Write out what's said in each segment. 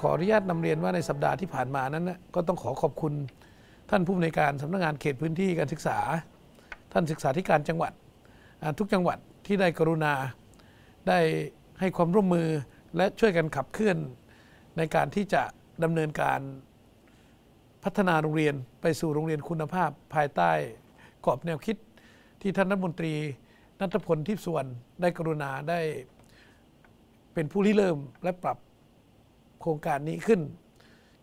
ขออนุญาตนำเรียนว่าในสัปดาห์ที่ผ่านมานั้นนะก็ต้องขอขอบคุณท่านผู้อำนวยการสำนักงานเขตพื้นที่การศึกษา ท่านศึกษาธิการจังหวัดทุกจังหวัดที่ได้กรุณาได้ให้ความร่วมมือและช่วยกันขับเคลื่อนในการที่จะดำเนินการพัฒนาโรงเรียนไปสู่โรงเรียนคุณภาพภายใต้กรอบแนวคิดที่ท่านรัฐมนตรีนัทพลทิพย์สวนได้กรุณาได้เป็นผู้ริเริ่มและปรับโครงการนี้ขึ้น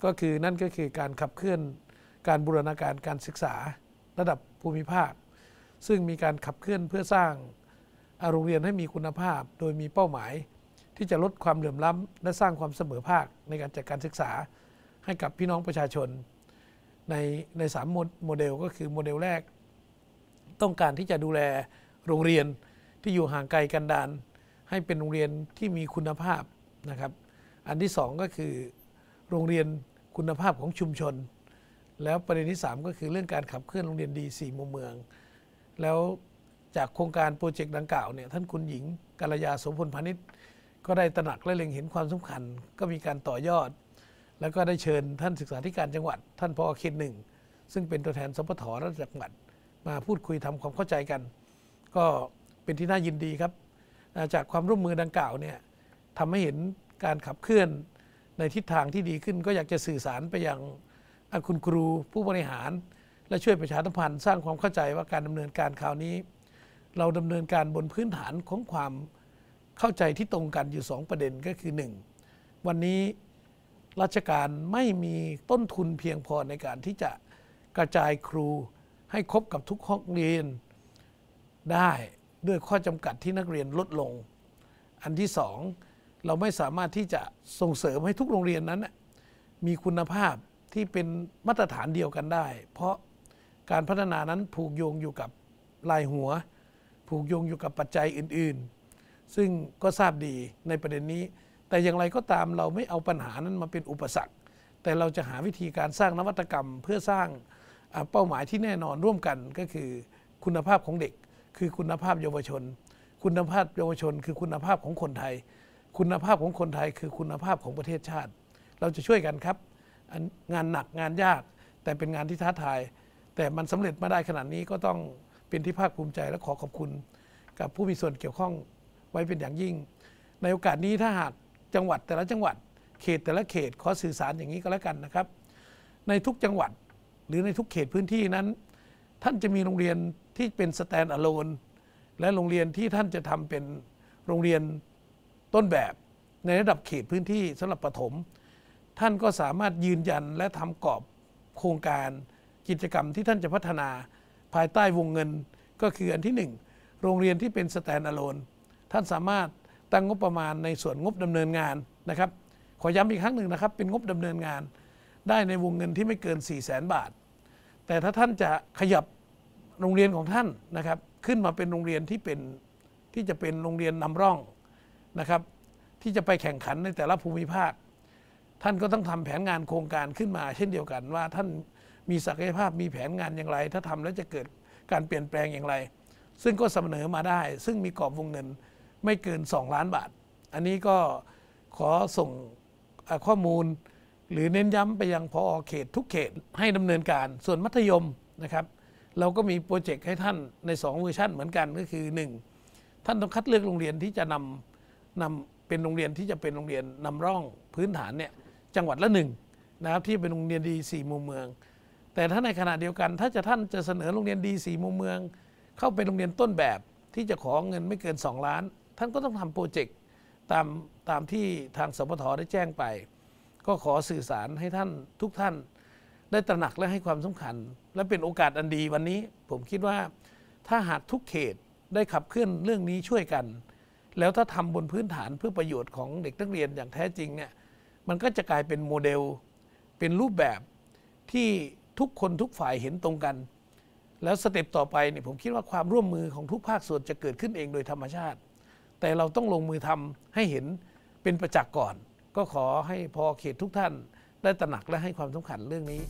ก็คือนั่นก็คือการขับเคลื่อน การบูรณาการการศึกษา ระดับภูมิภาค ซึ่งมีการขับเคลื่อนเพื่อสร้างโรงเรียนให้มีคุณภาพโดยมีเป้าหมาย ที่จะลดความเหลื่อมล้ำ และสร้างความเสมอภาคในการจัดการศึกษาให้กับพี่น้องประชาชน ในในสามโมเดล ก็คือโมเดลแรก ต้องการที่จะดูแลโรงเรียนที่อยู่ห่างไกลกันดาน ให้เป็นโรงเรียนที่มีคุณภาพนะครับอันที่สองก็คือโรงเรียนคุณภาพของชุมชน แล้วประเด็นที่ 3 ก็คือเรื่องการขับเคลื่อนโรงเรียนดีสี่มุมเมือง แล้วจากโครงการโปรเจกต์ดังกล่าวเนี่ย ท่านคุณหญิงกาลยาโสพลพานิชก็ได้ตระหนักและเล็งเห็นความสำคัญ ก็มีการต่อยอด แล้วก็ได้เชิญท่านศึกษาธิการจังหวัด ท่านพอเขตหนึ่ง ซึ่งเป็นตัวแทนสพทระดับจังหวัด มาพูดคุยทำความเข้าใจกัน ก็เป็นที่น่ายินดีครับ จากความร่วมมือดังกล่าวเนี่ยทำให้เห็นการขับเคลื่อนในทิศทางที่ดีขึ้นก็อยากจะสื่อสารไปยังคุณครูผู้บริหาร และช่วยประชาสัมพันธ์สร้างความเข้าใจว่าการดำเนินการคราวนี้ เราดำเนินการบนพื้นฐานของความเข้าใจที่ตรงกันอยู่ 2 ประเด็นก็คือ 1 วันนี้ราชการไม่มีต้นทุนเพียงพอในการที่จะกระจายครูให้ครบกับทุกห้องเรียนได้ด้วยข้อจำกัดที่นักเรียนลดลง อันที่สองเราไม่สามารถที่จะส่งเสริมให้ทุกโรงเรียนนั้นมีคุณภาพที่เป็นมาตรฐานเดียวกันได้ เพราะการพัฒนานั้นผูกโยงอยู่กับลายหัว ผูกโยงอยู่กับปัจจัยอื่นๆ ซึ่งก็ทราบดีในประเด็นนี้ แต่อย่างไรก็ตามเราไม่เอาปัญหานั้นมาเป็นอุปสรรค แต่เราจะหาวิธีการสร้างนวัตกรรมเพื่อสร้างเป้าหมายที่แน่นอนร่วมกันก็คือ คุณภาพของเด็กคือคุณภาพเยาวชน คุณภาพเยาวชน คือคุณภาพของคนไทยคุณภาพของคนไทยคือคุณภาพของประเทศชาติ เราจะช่วยกันครับ งานหนักงานยาก แต่เป็นงานที่ท้าทาย แต่มันสำเร็จมาได้ขนาดนี้ก็ต้องเป็นที่ภาคภูมิใจและขอขอบคุณ กับผู้มีส่วนเกี่ยวข้องไว้เป็นอย่างยิ่ง ในโอกาสนี้ถ้าหากจังหวัดแต่ละจังหวัด เขตแต่ละเขตขอสื่อสารอย่างนี้ก็แล้วกันนะครับ ในทุกจังหวัดหรือในทุกเขตพื้นที่นั้น ท่านจะมีโรงเรียนที่เป็นสแตนด์อะโลนและโรงเรียนที่ท่านจะทำเป็นโรงเรียนต้นแบบในระดับเขตพื้นที่สำหรับปฐมท่านก็สามารถยืนยันและทำกรอบโครงการ กิจกรรมที่ท่านจะพัฒนาภายใต้วงเงินก็คืออันที่ 1 โรงเรียนที่เป็นสแตนอะโลนท่านสามารถตั้งงบประมาณในส่วนงบดำเนินงานนะครับขอย้ำอีกครั้งหนึ่งนะครับ เป็นงบดำเนินงานได้ในวงเงินที่ไม่เกิน 4 0 0แสนบาท แต่ถ้าท่านจะขยับโรงเรียนของท่านนะครับขึ้นมาเป็นโรงเรียนที่เป็นที่จะเป็นโรงเรียนนำร่องนะครับ ที่จะไปแข่งขันในแต่ละภูมิภาค ท่านก็ต้องทำแผนงานโครงการขึ้นมาเช่นเดียวกันว่าท่านมีศักยภาพมีแผนงานอย่างไร ถ้าทำแล้วจะเกิดการเปลี่ยนแปลงอย่างไร ซึ่งก็เสนอมาได้ ซึ่งมีกรอบวงเงินไม่เกิน 2 ล้านบาท อันนี้ก็ขอส่งข้อมูล หรือเน้นย้ำไปยังพอเขตทุกเขตให้ดำเนินการส่วนมัธยมนะครับเราก็มีโปรเจกต์ให้ท่านใน2เวอร์ชันเหมือนกันก็คือ1 ท่านต้องคัดเลือกโรงเรียนที่จะนำนำเป็นโรงเรียนที่จะเป็นโรงเรียนนำร่องพื้นฐานเนี่ยจังหวัดละหนึ่งนะครับที่เป็นโรงเรียนดีสี่มุมเมือง แต่ถ้าในขณะเดียวกันถ้าจะท่านจะเสนอโรงเรียนดีสี่มุมเมือง เข้าเป็นโรงเรียนต้นแบบ ที่จะขอเงินไม่เกิน 2 ล้าน ท่านก็ต้องทำโปรเจกต์ตามตามที่ทางสปทได้แจ้งไป ก็ขอสื่อสารให้ท่านทุกท่าน ได้ตระหนักและให้ความสำคัญ และเป็นโอกาสอันดีวันนี้ ผมคิดว่า ถ้าหากทุกเขตได้ขับเคลื่อนเรื่องนี้ช่วยกันแล้วถ้าทำบนพื้นฐานเพื่อประโยชน์ของเด็กนักเรียนอย่างแท้จริงเนี่ยมันก็จะกลายเป็นโมเดลเป็นรูปแบบที่ทุกคนทุกฝ่ายเห็นตรงกัน แล้วสเต็ปต่อไปเนี่ยผมคิดว่าความร่วมมือของทุกภาคส่วนจะเกิดขึ้นเองโดยธรรมชาติ แต่เราต้องลงมือทำให้เห็นเป็นประจักษ์ก่อน ก็ขอให้พอเขตทุกท่านได้ตระหนักและให้ความสำคัญเรื่องนี้